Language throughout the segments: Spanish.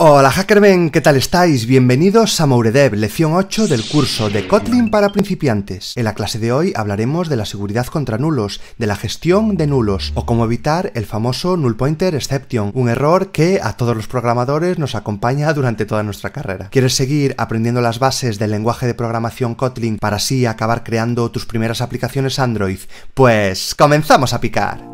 Hola Hackermen, ¿qué tal estáis? Bienvenidos a Mouredev, lección 8 del curso de Kotlin para principiantes. En la clase de hoy hablaremos de la seguridad contra nulos, de la gestión de nulos o cómo evitar el famoso null pointer exception, un error que a todos los programadores nos acompaña durante toda nuestra carrera. ¿Quieres seguir aprendiendo las bases del lenguaje de programación Kotlin para así acabar creando tus primeras aplicaciones Android? Pues comenzamos a picar.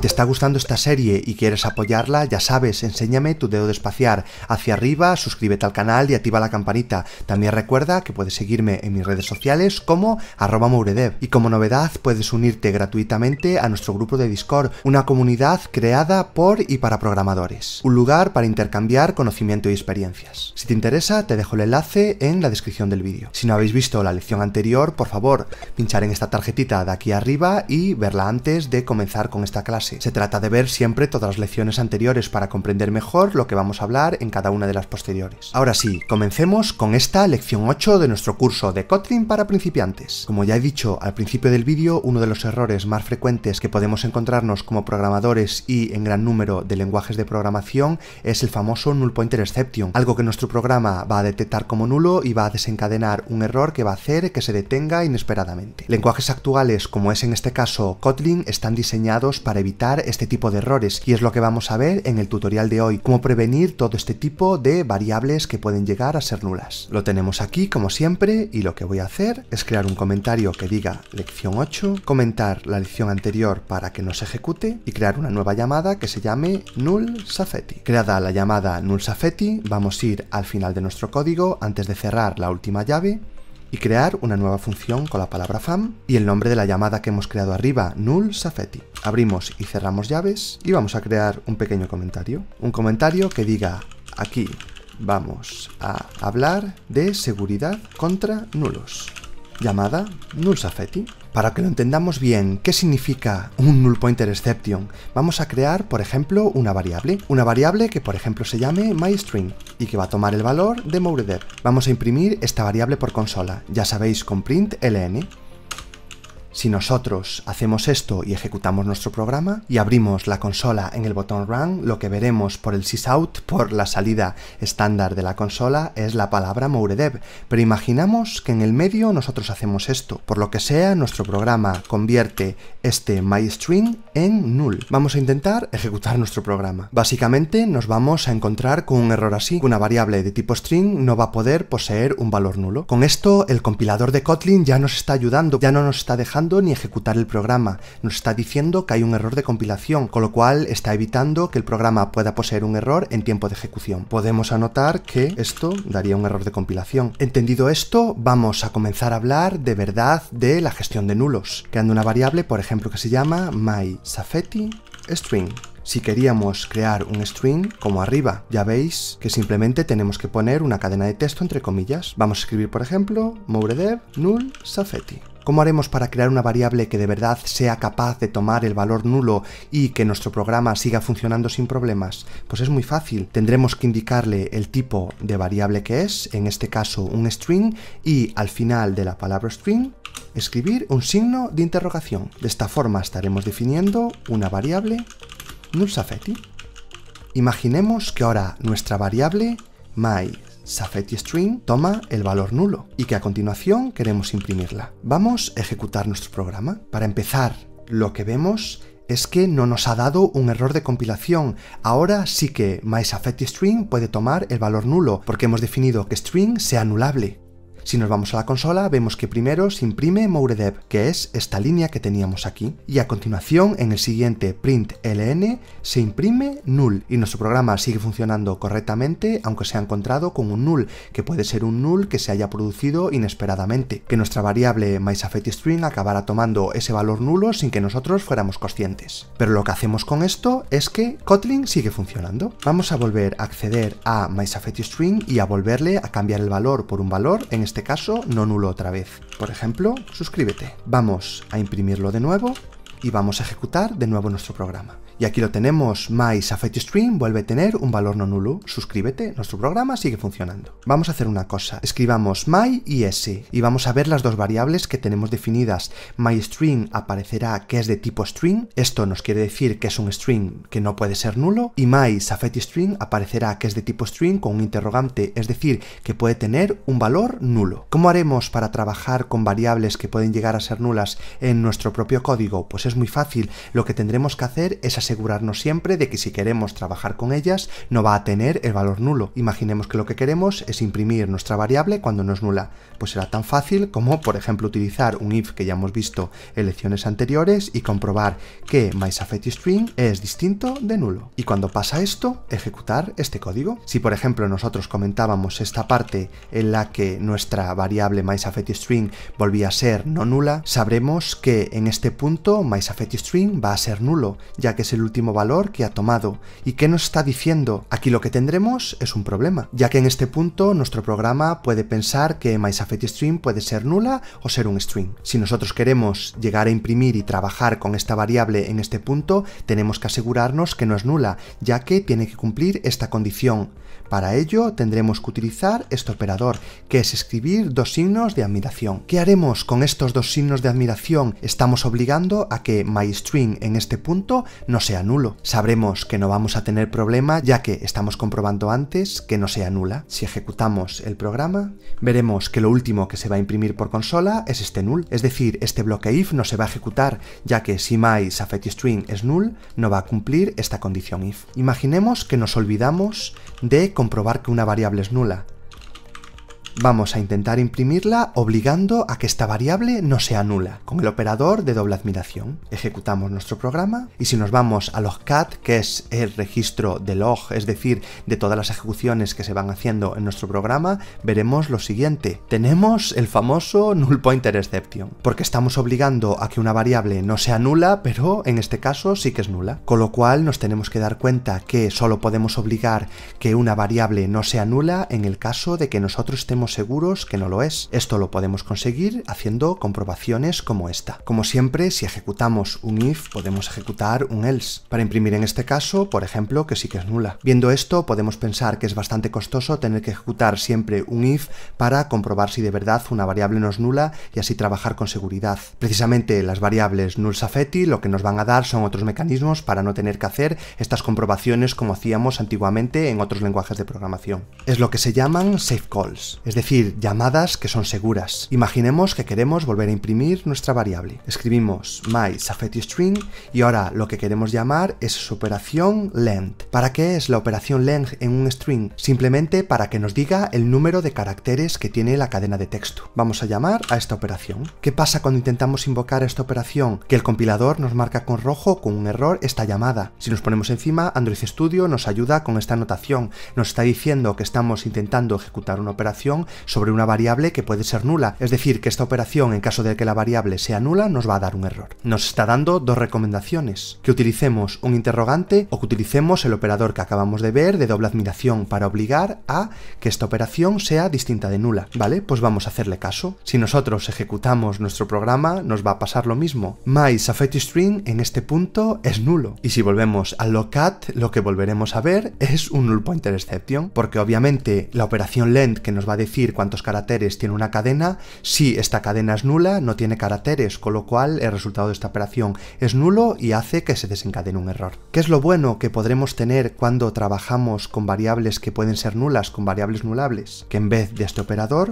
te está gustando esta serie y quieres apoyarla, ya sabes, enséñame tu dedo de espaciar hacia arriba, suscríbete al canal y activa la campanita. También recuerda que puedes seguirme en mis redes sociales como arroba mouredev. Y como novedad, puedes unirte gratuitamente a nuestro grupo de Discord, una comunidad creada por y para programadores. Un lugar para intercambiar conocimiento y experiencias. Si te interesa, te dejo el enlace en la descripción del vídeo. Si no habéis visto la lección anterior, por favor, pinchar en esta tarjetita de aquí arriba y verla antes de comenzar con esta clase se trata de ver siempre todas las lecciones anteriores para comprender mejor lo que vamos a hablar en cada una de las posteriores. Ahora sí, comencemos con esta lección 8 de nuestro curso de Kotlin para principiantes. Como ya he dicho al principio del vídeo, uno de los errores más frecuentes que podemos encontrarnos como programadores y en gran número de lenguajes de programación es el famoso null pointer exception, algo que nuestro programa va a detectar como nulo y va a desencadenar un error que va a hacer que se detenga inesperadamente. Lenguajes actuales, como es en este caso Kotlin, están diseñados para evitar este tipo de errores y es lo que vamos a ver en el tutorial de hoy, cómo prevenir todo este tipo de variables que pueden llegar a ser nulas. Lo tenemos aquí como siempre y lo que voy a hacer es crear un comentario que diga lección 8, comentar la lección anterior para que no se ejecute y crear una nueva llamada que se llame null safety. Creada la llamada null safety, vamos a ir al final de nuestro código antes de cerrar la última llave y crear una nueva función con la palabra fam y el nombre de la llamada que hemos creado arriba, null safety. Abrimos y cerramos llaves y vamos a crear un pequeño comentario. Un comentario que diga aquí vamos a hablar de seguridad contra nulos. Llamada null safety. Para que lo entendamos bien, ¿qué significa un null pointer exception? Vamos a crear, por ejemplo, una variable. Una variable que, por ejemplo, se llame myString y que va a tomar el valor de MoureDev. Vamos a imprimir esta variable por consola, ya sabéis, con println. Si nosotros hacemos esto y ejecutamos nuestro programa y abrimos la consola en el botón Run, lo que veremos por el sysout, por la salida estándar de la consola, es la palabra Mouredev, pero imaginamos que en el medio nosotros hacemos esto. Por lo que sea, nuestro programa convierte este myString en null. Vamos a intentar ejecutar nuestro programa. Básicamente nos vamos a encontrar con un error así, una variable de tipo string no va a poder poseer un valor nulo. Con esto el compilador de Kotlin ya nos está ayudando, ya no nos está dejando ni ejecutar el programa. Nos está diciendo que hay un error de compilación, con lo cual está evitando que el programa pueda poseer un error en tiempo de ejecución. Podemos anotar que esto daría un error de compilación. Entendido esto, vamos a comenzar a hablar de verdad de la gestión de nulos, creando una variable, por ejemplo, que se llama mySafety_string. Si queríamos crear un string, como arriba, ya veis que simplemente tenemos que poner una cadena de texto entre comillas. Vamos a escribir, por ejemplo, mouredev null ¿Cómo haremos para crear una variable que de verdad sea capaz de tomar el valor nulo y que nuestro programa siga funcionando sin problemas? Pues es muy fácil. Tendremos que indicarle el tipo de variable que es, en este caso un string, y al final de la palabra string escribir un signo de interrogación. De esta forma estaremos definiendo una variable null Imaginemos que ahora nuestra variable my safetyString toma el valor nulo y que a continuación queremos imprimirla. Vamos a ejecutar nuestro programa. Para empezar, lo que vemos es que no nos ha dado un error de compilación. Ahora sí que MySafetyString puede tomar el valor nulo, porque hemos definido que string sea anulable. Si nos vamos a la consola, vemos que primero se imprime Mouredev, que es esta línea que teníamos aquí, y a continuación en el siguiente println se imprime null, y nuestro programa sigue funcionando correctamente, aunque se ha encontrado con un null, que puede ser un null que se haya producido inesperadamente, que nuestra variable MySafetyString acabará tomando ese valor nulo sin que nosotros fuéramos conscientes. Pero lo que hacemos con esto es que Kotlin sigue funcionando. Vamos a volver a acceder a MySafetyString y a volverle a cambiar el valor por un valor, en este este caso no nulo otra vez. Por ejemplo, suscríbete. Vamos a imprimirlo de nuevo y vamos a ejecutar de nuevo nuestro programa. Y aquí lo tenemos, My Stream vuelve a tener un valor no nulo. Suscríbete, nuestro programa sigue funcionando. Vamos a hacer una cosa, escribamos my y s y vamos a ver las dos variables que tenemos definidas. My string aparecerá que es de tipo string, esto nos quiere decir que es un string que no puede ser nulo y my String aparecerá que es de tipo string con un interrogante, es decir, que puede tener un valor nulo. ¿Cómo haremos para trabajar con variables que pueden llegar a ser nulas en nuestro propio código? Pues es muy fácil. Lo que tendremos que hacer es asegurarnos siempre de que si queremos trabajar con ellas, no va a tener el valor nulo. Imaginemos que lo que queremos es imprimir nuestra variable cuando no es nula. Pues será tan fácil como, por ejemplo, utilizar un if que ya hemos visto en lecciones anteriores y comprobar que string es distinto de nulo. Y cuando pasa esto, ejecutar este código. Si, por ejemplo, nosotros comentábamos esta parte en la que nuestra variable string volvía a ser no nula, sabremos que en este punto string va a ser nulo, ya que es el último valor que ha tomado. ¿Y que nos está diciendo? Aquí lo que tendremos es un problema, ya que en este punto nuestro programa puede pensar que MySaffetString puede ser nula o ser un string. Si nosotros queremos llegar a imprimir y trabajar con esta variable en este punto, tenemos que asegurarnos que no es nula, ya que tiene que cumplir esta condición. Para ello tendremos que utilizar este operador, que es escribir dos signos de admiración. ¿Qué haremos con estos dos signos de admiración? Estamos obligando a que que myString en este punto no sea nulo. Sabremos que no vamos a tener problema ya que estamos comprobando antes que no sea nula. Si ejecutamos el programa, veremos que lo último que se va a imprimir por consola es este null, es decir, este bloque if no se va a ejecutar ya que si mySafetyString es null, no va a cumplir esta condición if. Imaginemos que nos olvidamos de comprobar que una variable es nula. Vamos a intentar imprimirla obligando a que esta variable no sea nula, con el operador de doble admiración. Ejecutamos nuestro programa y si nos vamos a logcat, que es el registro de log, es decir, de todas las ejecuciones que se van haciendo en nuestro programa, veremos lo siguiente. Tenemos el famoso null pointer exception, porque estamos obligando a que una variable no sea nula, pero en este caso sí que es nula. Con lo cual nos tenemos que dar cuenta que solo podemos obligar que una variable no sea nula en el caso de que nosotros estemos seguros que no lo es. Esto lo podemos conseguir haciendo comprobaciones como esta. Como siempre, si ejecutamos un if, podemos ejecutar un else, para imprimir en este caso, por ejemplo, que sí que es nula. Viendo esto, podemos pensar que es bastante costoso tener que ejecutar siempre un if para comprobar si de verdad una variable no es nula y así trabajar con seguridad. Precisamente las variables null safety lo que nos van a dar son otros mecanismos para no tener que hacer estas comprobaciones como hacíamos antiguamente en otros lenguajes de programación. Es lo que se llaman safe calls, es decir, llamadas que son seguras. Imaginemos que queremos volver a imprimir nuestra variable. Escribimos mySafetyString y ahora lo que queremos llamar es su operación length. ¿Para qué es la operación length en un string? Simplemente para que nos diga el número de caracteres que tiene la cadena de texto. Vamos a llamar a esta operación. ¿Qué pasa cuando intentamos invocar esta operación? Que el compilador nos marca con rojo con un error esta llamada. Si nos ponemos encima, Android Studio nos ayuda con esta anotación. Nos está diciendo que estamos intentando ejecutar una operación sobre una variable que puede ser nula, es decir, que esta operación en caso de que la variable sea nula nos va a dar un error. Nos está dando dos recomendaciones, que utilicemos un interrogante o que utilicemos el operador que acabamos de ver de doble admiración para obligar a que esta operación sea distinta de nula, ¿vale? Pues vamos a hacerle caso. Si nosotros ejecutamos nuestro programa nos va a pasar lo mismo. My string en este punto es nulo. Y si volvemos al locat, lo que volveremos a ver es un null pointer exception, porque obviamente la operación lend que nos va a decir cuántos caracteres tiene una cadena. Si esta cadena es nula, no tiene caracteres, con lo cual el resultado de esta operación es nulo y hace que se desencadene un error. ¿Qué es lo bueno que podremos tener cuando trabajamos con variables que pueden ser nulas, con variables nulables? Que en vez de este operador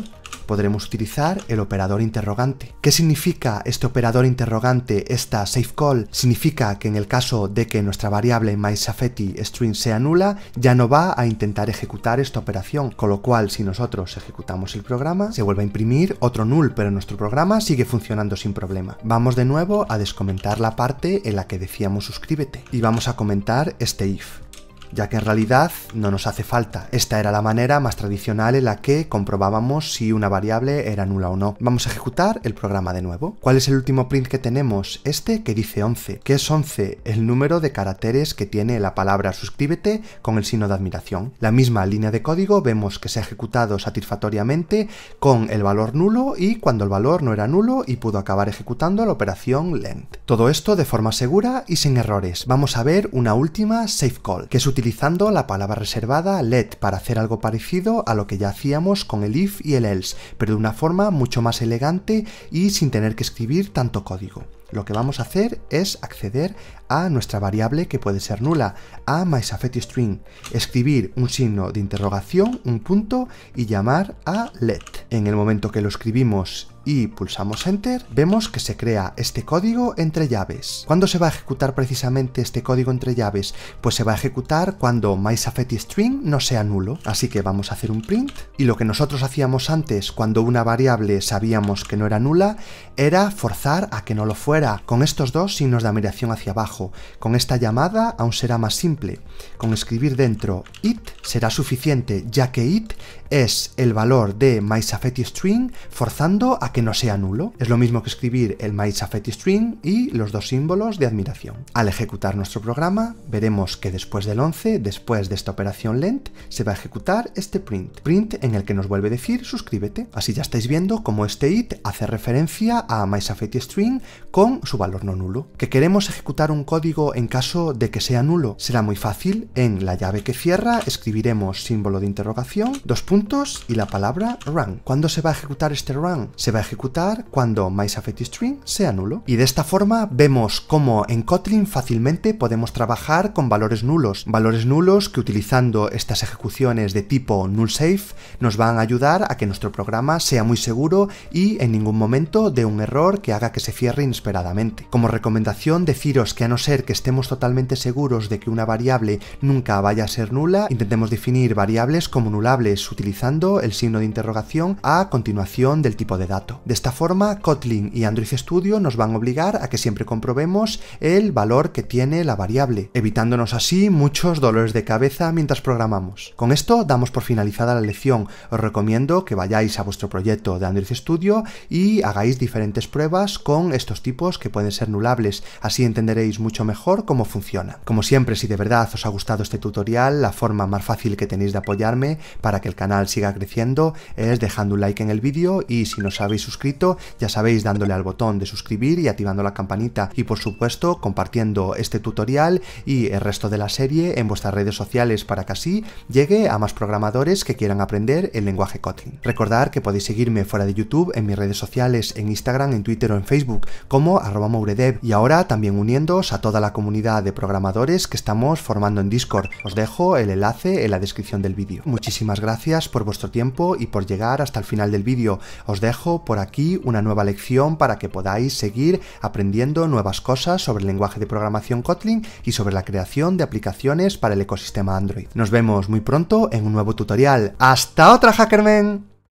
podremos utilizar el operador interrogante. ¿Qué significa este operador interrogante, esta safe call? Significa que en el caso de que nuestra variable mySafety string sea nula, ya no va a intentar ejecutar esta operación, con lo cual si nosotros ejecutamos el programa, se vuelve a imprimir otro null, pero nuestro programa sigue funcionando sin problema. Vamos de nuevo a descomentar la parte en la que decíamos suscríbete y vamos a comentar este if ya que en realidad no nos hace falta. Esta era la manera más tradicional en la que comprobábamos si una variable era nula o no. Vamos a ejecutar el programa de nuevo. ¿Cuál es el último print que tenemos? Este que dice 11. ¿Qué es 11? El número de caracteres que tiene la palabra suscríbete con el signo de admiración. La misma línea de código vemos que se ha ejecutado satisfactoriamente con el valor nulo y cuando el valor no era nulo y pudo acabar ejecutando la operación length. Todo esto de forma segura y sin errores. Vamos a ver una última safe call, que es utilizando la palabra reservada let para hacer algo parecido a lo que ya hacíamos con el if y el else, pero de una forma mucho más elegante y sin tener que escribir tanto código. Lo que vamos a hacer es acceder a nuestra variable que puede ser nula, a mySafety_string, escribir un signo de interrogación, un punto y llamar a let. En el momento que lo escribimos y pulsamos Enter, vemos que se crea este código entre llaves. ¿Cuándo se va a ejecutar precisamente este código entre llaves? Pues se va a ejecutar cuando mySafety_string no sea nulo. Así que vamos a hacer un print y lo que nosotros hacíamos antes cuando una variable sabíamos que no era nula era forzar a que no lo fuera con estos dos signos de admiración hacia abajo con esta llamada aún será más simple. Con escribir dentro it será suficiente, ya que it es el valor de mySafety_string forzando a que no sea nulo. Es lo mismo que escribir el mySafety_string y los dos símbolos de admiración. Al ejecutar nuestro programa, veremos que después del 11, después de esta operación lent, se va a ejecutar este print. Print en el que nos vuelve a decir suscríbete. Así ya estáis viendo cómo este it hace referencia a mySafety_string con su valor no nulo. Que queremos ejecutar un código en caso de que sea nulo. Será muy fácil, en la llave que cierra escribiremos símbolo de interrogación, dos puntos y la palabra run. ¿Cuándo se va a ejecutar este run? Se va a ejecutar cuando mySafetyString sea nulo. Y de esta forma vemos cómo en Kotlin fácilmente podemos trabajar con valores nulos, valores nulos que utilizando estas ejecuciones de tipo nullSafe nos van a ayudar a que nuestro programa sea muy seguro y en ningún momento dé un error que haga que se cierre inesperadamente. Como recomendación deciros que a no ser que estemos totalmente seguros de que una variable nunca vaya a ser nula, intentemos definir variables como nulables utilizando el signo de interrogación a continuación del tipo de dato. De esta forma, Kotlin y Android Studio nos van a obligar a que siempre comprobemos el valor que tiene la variable, evitándonos así muchos dolores de cabeza mientras programamos. Con esto damos por finalizada la lección. Os recomiendo que vayáis a vuestro proyecto de Android Studio y hagáis diferentes pruebas con estos tipos que pueden ser nulables. Así entenderéis mucho mejor cómo funciona. Como siempre, si de verdad os ha gustado este tutorial, la forma más fácil que tenéis de apoyarme para que el canal siga creciendo es dejando un like en el vídeo y si no os habéis suscrito, ya sabéis dándole al botón de suscribir y activando la campanita y por supuesto compartiendo este tutorial y el resto de la serie en vuestras redes sociales para que así llegue a más programadores que quieran aprender el lenguaje Kotlin. Recordad que podéis seguirme fuera de YouTube en mis redes sociales, en Instagram, en Twitter o en Facebook como arroba mouredev y ahora también uniéndoos a toda la comunidad de programadores que estamos formando en Discord. Os dejo el enlace en la descripción del vídeo. Muchísimas gracias por vuestro tiempo y por llegar hasta el final del vídeo. Os dejo por aquí una nueva lección para que podáis seguir aprendiendo nuevas cosas sobre el lenguaje de programación Kotlin y sobre la creación de aplicaciones para el ecosistema Android. Nos vemos muy pronto en un nuevo tutorial. ¡Hasta otra, Hackerman!